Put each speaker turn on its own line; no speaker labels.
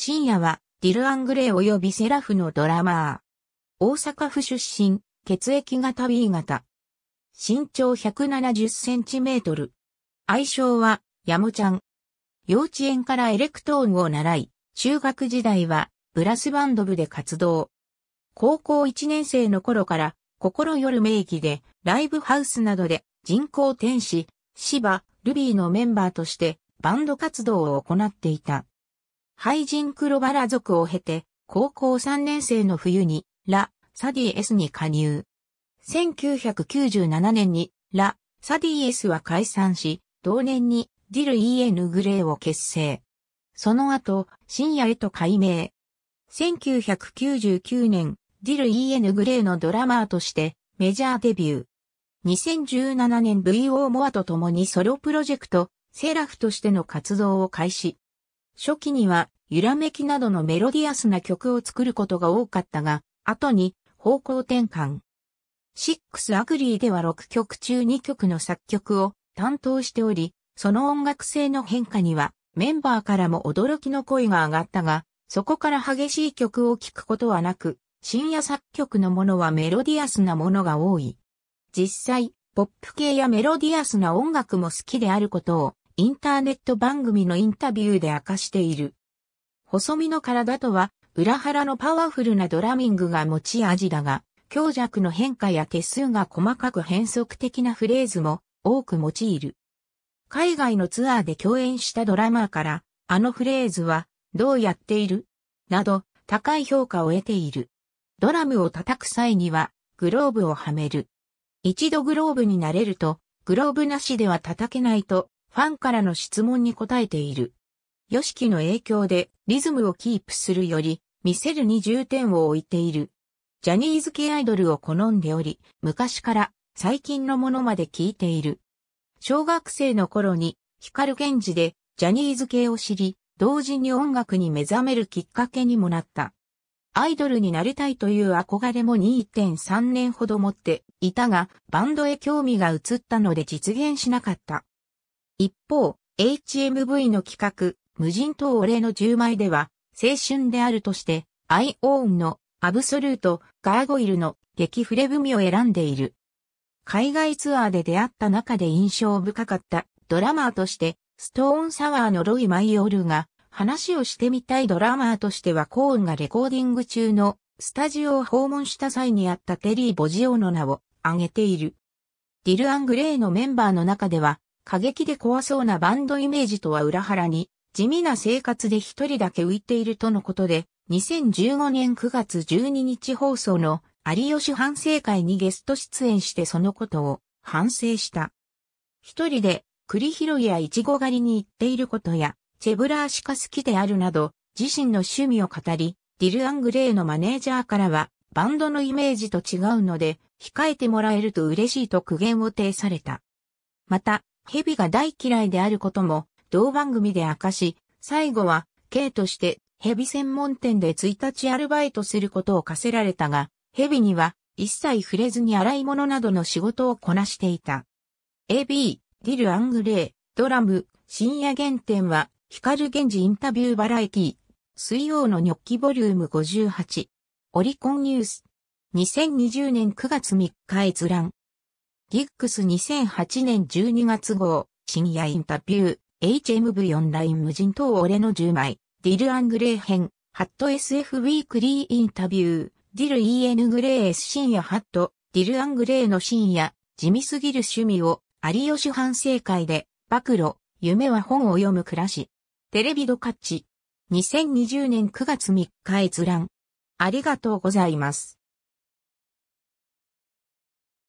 深夜はディル・アングレー及びセラフのドラマー。大阪府出身、血液型 B 型。身長170センチメートル。愛称は、ヤモちゃん。幼稚園からエレクトーンを習い、中学時代はブラスバンド部で活動。高校1年生の頃から、心よる名義で、ライブハウスなどで人工天使、芝、ルビーのメンバーとしてバンド活動を行っていた。廃人黒バラ族を経て、高校3年生の冬に、ラ・サディエスに加入。1997年に、ラ・サディエスは解散し、同年に、ディル・イエヌ・グレーを結成。その後、深夜へと改名。1999年、ディル・イエヌ・グレーのドラマーとして、メジャーデビュー。2017年 VO モアと共にソロプロジェクト、セラフとしての活動を開始。初期には、揺らめきなどのメロディアスな曲を作ることが多かったが、後に方向転換。シックスアグリーでは6曲中2曲の作曲を担当しており、その音楽性の変化にはメンバーからも驚きの声が上がったが、そこから激しい曲を聴くことはなく、深夜作曲のものはメロディアスなものが多い。実際、ポップ系やメロディアスな音楽も好きであることをインターネット番組のインタビューで明かしている。細身の体とは、裏腹のパワフルなドラミングが持ち味だが、強弱の変化や手数が細かく変則的なフレーズも多く用いる。海外のツアーで共演したドラマーから、あのフレーズは、どうやっているなど、高い評価を得ている。ドラムを叩く際には、グローブをはめる。一度グローブになれると、グローブなしでは叩けないとファンからの質問に答えている。ヨシキの影響でリズムをキープするより、見せるに重点を置いている。ジャニーズ系アイドルを好んでおり、昔から最近のものまで聞いている。小学生の頃に光源氏でジャニーズ系を知り、同時に音楽に目覚めるきっかけにもなった。アイドルになりたいという憧れも2.3年ほど持っていたが、バンドへ興味が移ったので実現しなかった。一方、HMV の企画、無人島お礼の10枚では、青春であるとして、アイオーンのアブソルート、ガーゴイルの激フレ組を選んでいる。海外ツアーで出会った中で印象深かったドラマーとして、ストーンサワーのロイ・マイオールが話をしてみたいドラマーとしてはコーンがレコーディング中のスタジオを訪問した際にあったテリー・ボジオの名を挙げている。ディル・アングレイのメンバーの中では過激で怖そうなバンドイメージとは裏腹に、地味な生活で一人だけ浮いているとのことで、2015年9月12日放送の有吉反省会にゲスト出演してそのことを反省した。一人で栗拾いやイチゴ狩りに行っていることや、チェブラーしか好きであるなど、自身の趣味を語り、ディル・アングレイのマネージャーからは、バンドのイメージと違うので、控えてもらえると嬉しいと苦言を呈された。また、蛇が大嫌いであることも、同番組で明かし、最後は、K として、蛇専門店で1日アルバイトすることを課せられたが、蛇には、一切触れずに洗い物などの仕事をこなしていた。AB、ディル・アングレー、ドラム、深夜原点は、光源氏インタビューバラエティ、水曜のニョッキボリューム58、オリコンニュース、2020年9月3日閲覧。ギックス2008年12月号、深夜インタビュー、h m v ンライン無人島俺の10枚、ディル・アングレー編、ハット SF ウィークリーインタビュー、ディル・ EN・ グレー S 深夜ハット、ディル・アングレーの深夜、地味すぎる趣味を、有吉反省会で、暴露、夢は本を読む暮らし。テレビドカッチ。2020年9月3日閲覧。ありがとうございます。